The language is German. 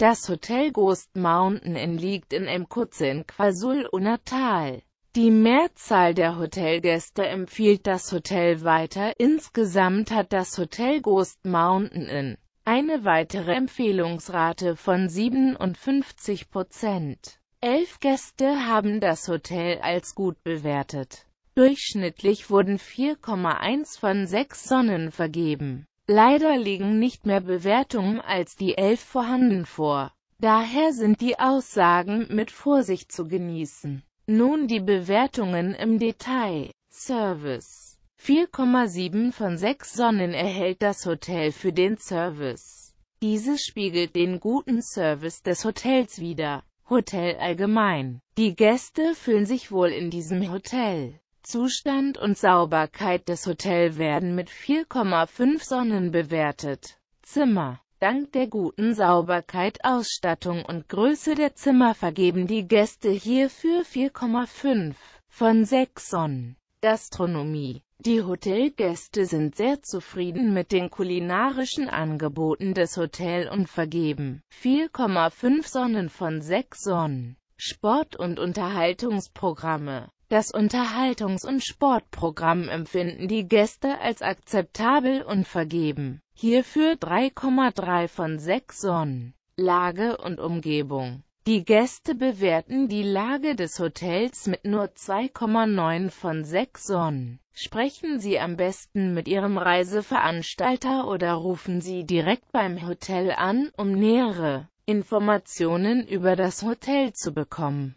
Das Hotel Ghost Mountain Inn liegt in Mkutze in KwaZulu-Natal. Die Mehrzahl der Hotelgäste empfiehlt das Hotel weiter, insgesamt hat das Hotel Ghost Mountain Inn eine weitere Empfehlungsrate von 57 Prozent. Elf Gäste haben das Hotel als gut bewertet. Durchschnittlich wurden 4,1 von 6 Sonnen vergeben. Leider liegen nicht mehr Bewertungen als die elf vorhanden vor. Daher sind die Aussagen mit Vorsicht zu genießen. Nun die Bewertungen im Detail. Service 4,7 von 6 Sonnen erhält das Hotel für den Service. Dieses spiegelt den guten Service des Hotels wider. Hotel allgemein. Die Gäste fühlen sich wohl in diesem Hotel. Zustand und Sauberkeit des Hotels werden mit 4,5 Sonnen bewertet. Zimmer Dank der guten Sauberkeit, Ausstattung und Größe der Zimmer vergeben die Gäste hierfür 4,5 von 6 Sonnen. Gastronomie Die Hotelgäste sind sehr zufrieden mit den kulinarischen Angeboten des Hotels und vergeben 4,5 Sonnen von 6 Sonnen. Sport- und Unterhaltungsprogramme das Unterhaltungs- und Sportprogramm empfinden die Gäste als akzeptabel und vergeben hierfür 3,3 von 6 Sonnen. Lage und Umgebung Die Gäste bewerten die Lage des Hotels mit nur 2,9 von 6 Sonnen. Sprechen Sie am besten mit Ihrem Reiseveranstalter oder rufen Sie direkt beim Hotel an, um nähere Informationen über das Hotel zu bekommen.